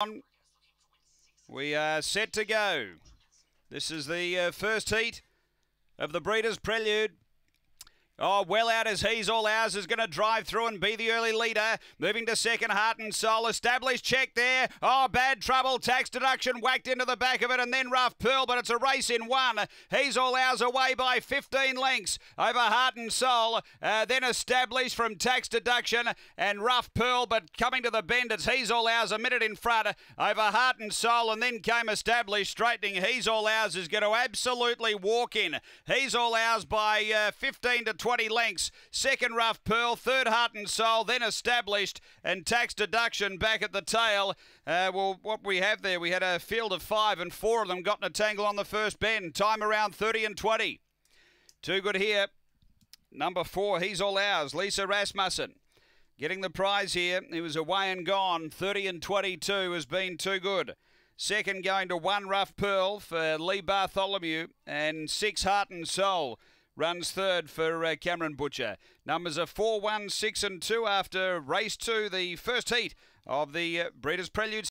on. We are set to go. This is the uh, first heat of the Breeders' Prelude. Oh, well out as he's all ours is going to drive through and be the early leader. Moving to second, Heart and Soul. Established check there. Oh, bad trouble. Tax deduction whacked into the back of it and then Rough Pearl, but it's a race in one. He's all ours away by 15 lengths over Heart and Soul. Uh, then established from tax deduction and Rough Pearl, but coming to the bend, it's he's all ours a minute in front over Heart and Soul and then came established straightening. He's all ours is going to absolutely walk in. He's all ours by uh, 15 to 20. 20 lengths. Second Rough Pearl, third Heart and Soul, then Established, and Tax Deduction back at the tail. Uh, well, what we have there, we had a field of five, and four of them got in a tangle on the first bend. Time around 30 and 20. Too good here. Number four, he's all ours, Lisa Rasmussen. Getting the prize here. He was away and gone. 30 and 22 has been too good. Second going to One Rough Pearl for Lee Bartholomew and Six Heart and Soul runs third for uh, Cameron Butcher. Numbers are 4, 1, 6 and 2 after race 2, the first heat of the uh, Breeders' Prelude.